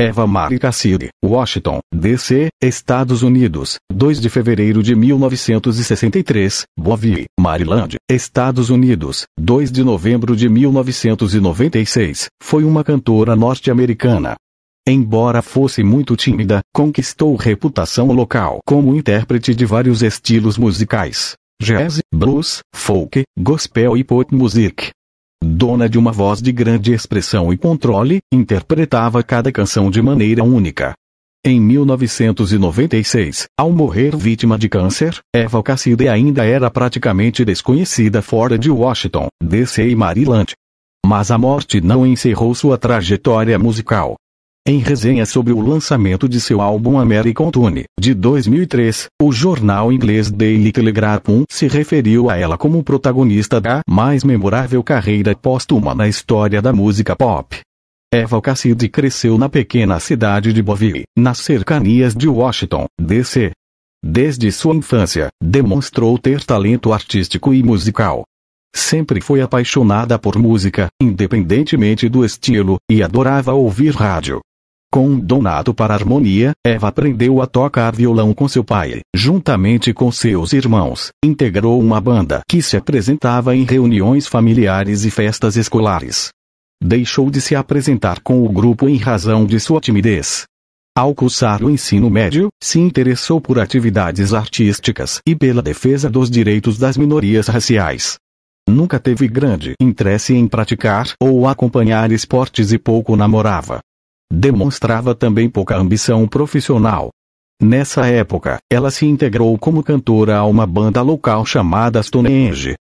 Eva Marie Cassidy, Washington, D.C., Estados Unidos, 2 de fevereiro de 1963, Bovi, Maryland, Estados Unidos, 2 de novembro de 1996, foi uma cantora norte-americana. Embora fosse muito tímida, conquistou reputação local como intérprete de vários estilos musicais. Jazz, blues, folk, gospel e pop music dona de uma voz de grande expressão e controle, interpretava cada canção de maneira única. Em 1996, ao morrer vítima de câncer, Eva Cassidy ainda era praticamente desconhecida fora de Washington, D.C. e Maryland. Mas a morte não encerrou sua trajetória musical. Em resenha sobre o lançamento de seu álbum American Tune, de 2003, o jornal inglês Daily Telegraph se referiu a ela como protagonista da mais memorável carreira póstuma na história da música pop. Eva Cassidy cresceu na pequena cidade de Bowie, nas cercanias de Washington, D.C. Desde sua infância, demonstrou ter talento artístico e musical, Sempre foi apaixonada por música, independentemente do estilo, e adorava ouvir rádio. Com um dom nato para harmonia, Eva aprendeu a tocar violão com seu pai. Juntamente com seus irmãos, integrou uma banda que se apresentava em reuniões familiares e festas escolares. Deixou de se apresentar com o grupo em razão de sua timidez. Ao cursar o ensino médio, se interessou por atividades artísticas e pela defesa dos direitos das minorias raciais. Nunca teve grande interesse em praticar ou acompanhar esportes e pouco namorava. Demonstrava também pouca ambição profissional. Nessa época, ela se integrou como cantora a uma banda local chamada Stonehenge.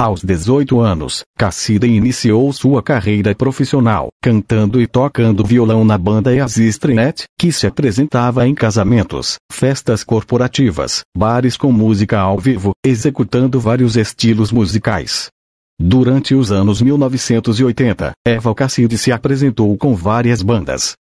Aos 18 anos, Cassida iniciou sua carreira profissional, cantando e tocando violão na banda Yazistrinet, que se apresentava em casamentos, festas corporativas, bares com música ao vivo, executando vários estilos musicais, Durante os anos 1980, Eva Cassidy se apresentou com várias bandas.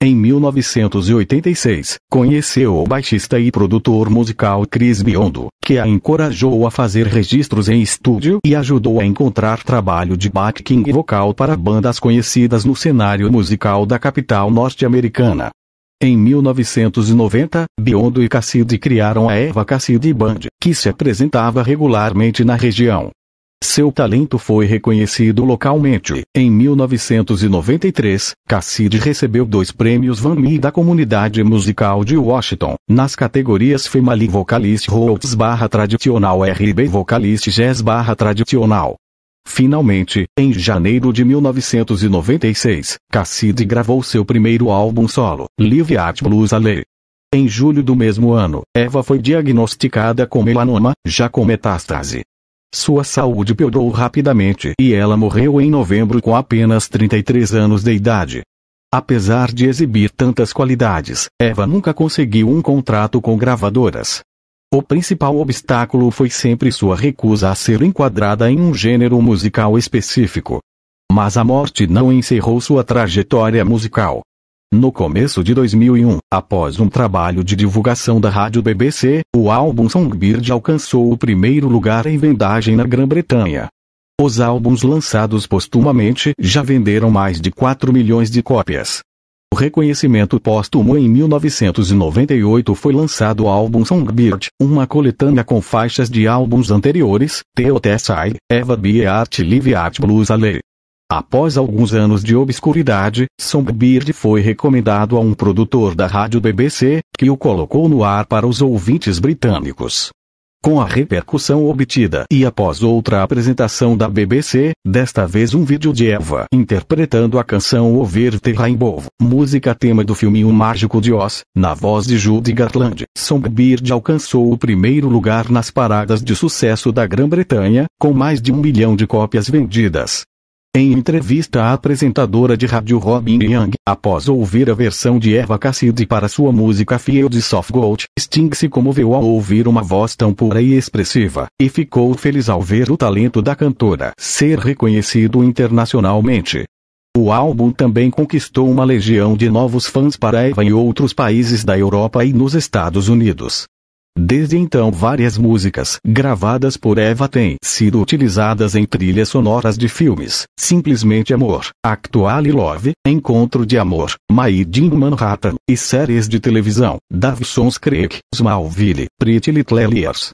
Em 1986, conheceu o baixista e produtor musical Chris Biondo, que a encorajou a fazer registros em estúdio e ajudou a encontrar trabalho de backing vocal para bandas conhecidas no cenário musical da capital norte-americana. Em 1990, Biondo e Cassidy criaram a Eva Cassidy Band, que se apresentava regularmente na região. Seu talento foi reconhecido localmente. Em 1993, Cassidy recebeu dois prêmios Grammy da comunidade musical de Washington, nas categorias Female Vocalist Roots barra tradicional R&B Vocalist Jazz barra tradicional. Finalmente, em janeiro de 1996, Cassidy gravou seu primeiro álbum solo, Live Art Blues Alley. Em julho do mesmo ano, Eva foi diagnosticada com melanoma, já com metástase. Sua saúde piorou rapidamente e ela morreu em novembro com apenas 33 anos de idade. Apesar de exibir tantas qualidades, Eva nunca conseguiu um contrato com gravadoras. O principal obstáculo foi sempre sua recusa a ser enquadrada em um gênero musical específico. Mas a morte não encerrou sua trajetória musical. No começo de 2001, após um trabalho de divulgação da rádio BBC, o álbum Songbird alcançou o primeiro lugar em vendagem na Grã-Bretanha. Os álbuns lançados postumamente já venderam mais de 4 milhões de cópias. O reconhecimento póstumo em 1998 foi lançado o álbum Songbird, uma coletânea com faixas de álbuns anteriores, The Other Side, Eva Art Live Art Blues Alley. Após alguns anos de obscuridade, Songbird foi recomendado a um produtor da rádio BBC, que o colocou no ar para os ouvintes britânicos. Com a repercussão obtida e após outra apresentação da BBC, desta vez um vídeo de Eva interpretando a canção Over the Rainbow, música tema do filme O Mágico de Oz, na voz de Judy Garland, Songbird alcançou o primeiro lugar nas paradas de sucesso da Grã-Bretanha, com mais de um milhão de cópias vendidas. Em entrevista à apresentadora de rádio Robin Young, após ouvir a versão de Eva Cassidy para sua música Fields of Gold, Sting se comoveu ao ouvir uma voz tão pura e expressiva, e ficou feliz ao ver o talento da cantora ser reconhecido internacionalmente. O álbum também conquistou uma legião de novos fãs para Eva em outros países da Europa e nos Estados Unidos. Desde então, várias músicas gravadas por Eva têm sido utilizadas em trilhas sonoras de filmes, Simplesmente Amor, Actual Love, Encontro de Amor, My Dear Manhattan, e séries de televisão, Davison's Creek, Smallville, Pretty Little Liars,